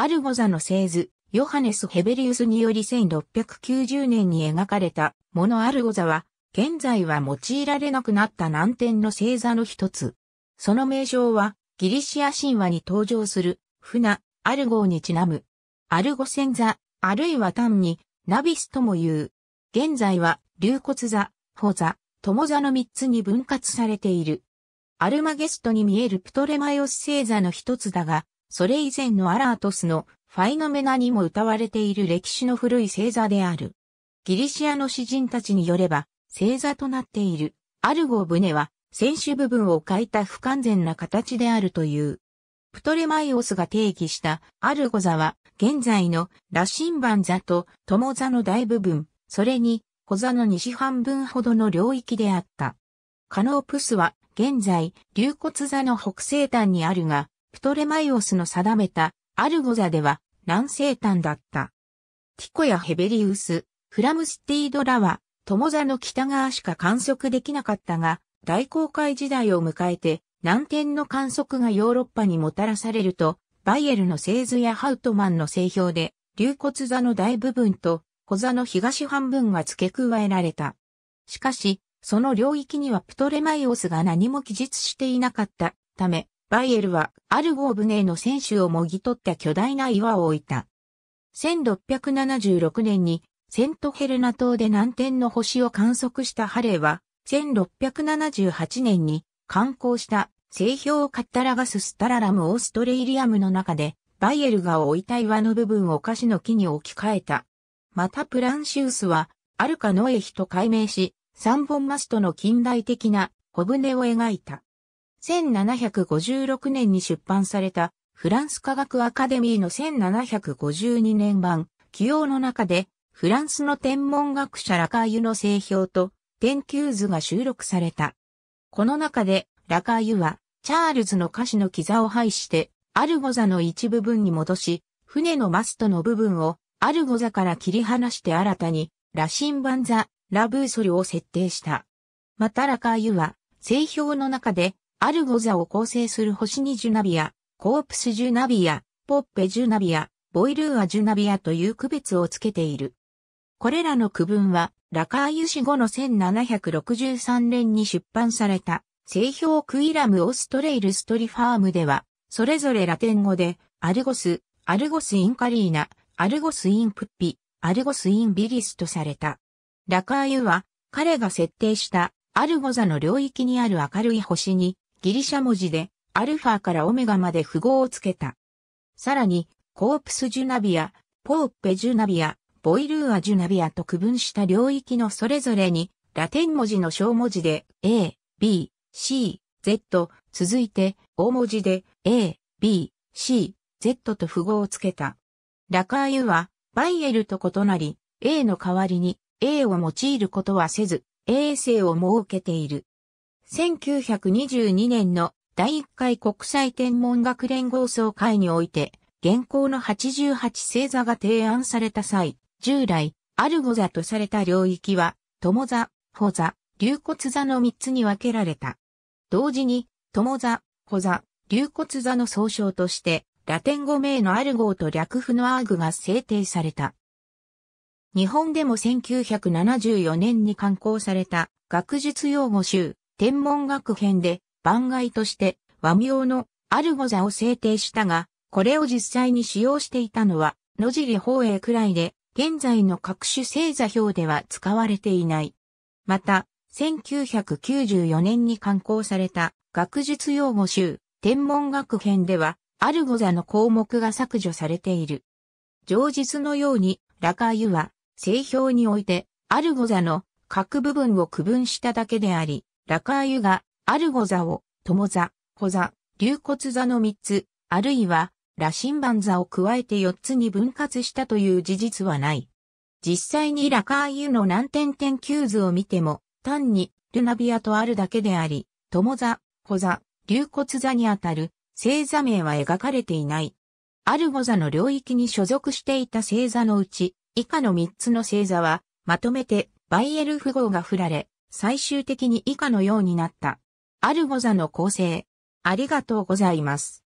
アルゴザの製図、ヨハネス・ヘベリウスにより1690年に描かれたモノアルゴザは、現在は用いられなくなった難点の星座の一つ。その名称は、ギリシア神話に登場する、船、アルゴーにちなむ。アルゴン座、あるいは単に、ナビスとも言う。現在は、竜骨座、ホ座、友座の三つに分割されている。アルマゲストに見えるプトレマイオス星座の一つだが、それ以前のアラートスのファイノメナにも歌われている歴史の古い星座である。ギリシアの詩人たちによれば、星座となっているアルゴブネは、選手部分を書いた不完全な形であるという。プトレマイオスが定義したアルゴ座は、現在のラシンバン座とモ座の大部分、それに、小座の西半分ほどの領域であった。カノープスは、現在、龍骨座の北西端にあるが、プトレマイオスの定めたアルゴザでは南西端だった。ティコやヘベリウス、フラムスティードらは、友座の北側しか観測できなかったが、大航海時代を迎えて、南天の観測がヨーロッパにもたらされると、バイエルの製図やハウトマンの製氷で、竜骨座の大部分と、小座の東半分が付け加えられた。しかし、その領域にはプトレマイオスが何も記述していなかったため、バイエルはアルゴーブネーの選手をもぎ取った巨大な岩を置いた。1676年にセントヘルナ島で南天の星を観測したハレーは、1678年に観光した製氷カッタラガススタララムオーストレイリアムの中で、バイエルが置いた岩の部分を菓子の木に置き換えた。またプランシウスは、アルカノエヒと改名し、三本マストの近代的な小舟を描いた。1756年に出版されたフランス科学アカデミーの1752年版、起用の中で、フランスの天文学者ラカーユの製氷と天球図が収録された。この中で、ラカーユは、チャールズの歌詞のキザを排して、アルゴザの一部分に戻し、船のマストの部分をアルゴザから切り離して新たに、羅針盤ザ、ラブーソルを設定した。またラカーユは、製氷の中で、アルゴ座を構成する星にジュナビア、コープスジュナビア、ポッペジュナビア、ボイルーアジュナビアという区別をつけている。これらの区分は、ラカーユ氏後の1763年に出版された、製氷クイラムオストレイルストリファームでは、それぞれラテン語で、アルゴス、アルゴスインカリーナ、アルゴスインプッピ、アルゴスインビリスとされた。ラカーユは、彼が設定した、アルゴザの領域にある明るい星に、ギリシャ文字で、アルファからオメガまで符号をつけた。さらに、コープスジュナビア、ポーペジュナビア、ボイルーアジュナビアと区分した領域のそれぞれに、ラテン文字の小文字で A、B、C、Z、続いて大文字で A、B、C、Z と符号をつけた。ラカーユは、バイエルと異なり、A の代わりに A を用いることはせず、A 姓を設けている。1922年の第1回国際天文学連合総会において、現行の88星座が提案された際、従来、アルゴ座とされた領域は、友座、ホ座、流骨座の3つに分けられた。同時に、友座、ホ座、流骨座の総称として、ラテン語名のアルゴーと略譜のアーグが制定された。日本でも1974年に刊行された学術用語集、天文学編で番外として和名のアルゴ座を制定したが、これを実際に使用していたのは野尻宝永くらいで、現在の各種星座表では使われていない。また、1994年に刊行された学術用語集、天文学編では、アルゴ座の項目が削除されている。上述のように、ラカユは、製表において、アルゴ座の各部分を区分しただけであり、ラカーユが、アルゴザ、を、ザ、リュウコツザの3つ、あるいは、羅針盤座を加えて4つに分割したという事実はない。実際にラカーユの難点点球図を見ても、単にルナビアとあるだけであり、トモザ、ザ、リュウコツザにあたる星座名は描かれていない。アルゴザの領域に所属していた星座のうち、以下の3つの星座は、まとめてバイエル符号が振られ、最終的に以下のようになった。アルゴザの構成。ありがとうございます。